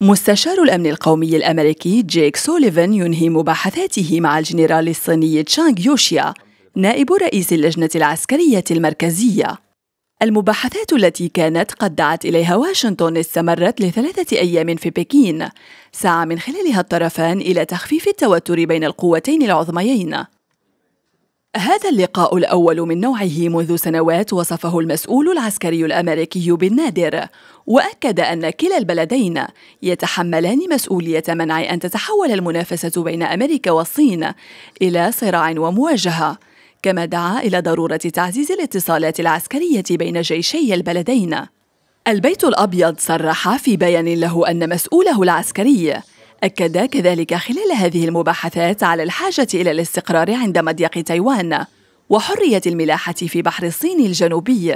مستشار الأمن القومي الأمريكي جيك سوليفان ينهي مباحثاته مع الجنرال الصيني تشانغ يوشيا نائب رئيس اللجنة العسكرية المركزية المباحثات التي كانت قد دعت إليها واشنطن استمرت لثلاثة أيام في بكين سعى من خلالها الطرفان إلى تخفيف التوتر بين القوتين العظميين هذا اللقاء الأول من نوعه منذ سنوات وصفه المسؤول العسكري الأمريكي بالنادر وأكد أن كلا البلدين يتحملان مسؤولية منع أن تتحول المنافسة بين أمريكا والصين إلى صراع ومواجهة كما دعا إلى ضرورة تعزيز الاتصالات العسكرية بين جيشي البلدين البيت الأبيض صرح في بيان له أن مسؤوله العسكري أكد كذلك خلال هذه المباحثات على الحاجة إلى الاستقرار عند مضيق تايوان وحرية الملاحة في بحر الصين الجنوبي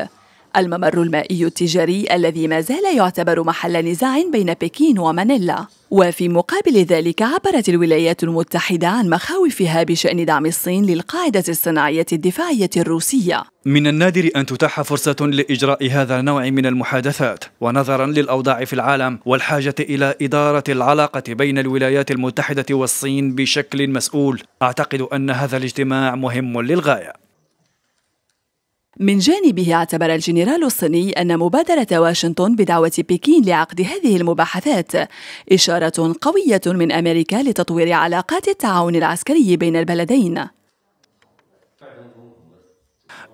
الممر المائي التجاري الذي ما زال يعتبر محل نزاع بين بكين ومانيلا وفي مقابل ذلك عبرت الولايات المتحدة عن مخاوفها بشأن دعم الصين للقاعدة الصناعية الدفاعية الروسية من النادر أن تتاح فرصة لإجراء هذا النوع من المحادثات ونظرا للأوضاع في العالم والحاجة إلى إدارة العلاقة بين الولايات المتحدة والصين بشكل مسؤول أعتقد أن هذا الاجتماع مهم للغاية من جانبه اعتبر الجنرال الصيني أن مبادرة واشنطن بدعوة بكين لعقد هذه المباحثات إشارة قوية من أمريكا لتطوير علاقات التعاون العسكري بين البلدين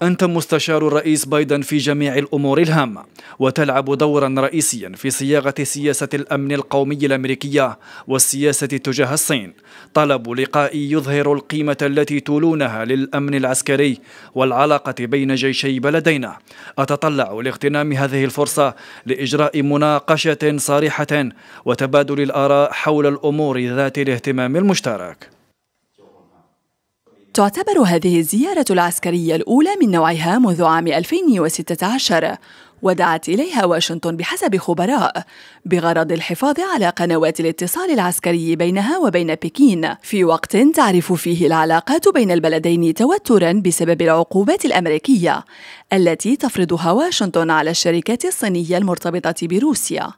أنت مستشار الرئيس بايدن في جميع الأمور الهامة وتلعب دورا رئيسيا في صياغة سياسة الأمن القومي الأمريكية والسياسة تجاه الصين طلب لقائي يظهر القيمة التي تولونها للأمن العسكري والعلاقة بين جيشي بلدينا أتطلع لاغتنام هذه الفرصة لإجراء مناقشة صريحة وتبادل الآراء حول الأمور ذات الاهتمام المشترك تعتبر هذه الزيارة العسكرية الأولى من نوعها منذ عام 2016 ودعت إليها واشنطن بحسب خبراء بغرض الحفاظ على قنوات الاتصال العسكري بينها وبين بكين في وقت تعرف فيه العلاقات بين البلدين توترا بسبب العقوبات الأمريكية التي تفرضها واشنطن على الشركات الصينية المرتبطة بروسيا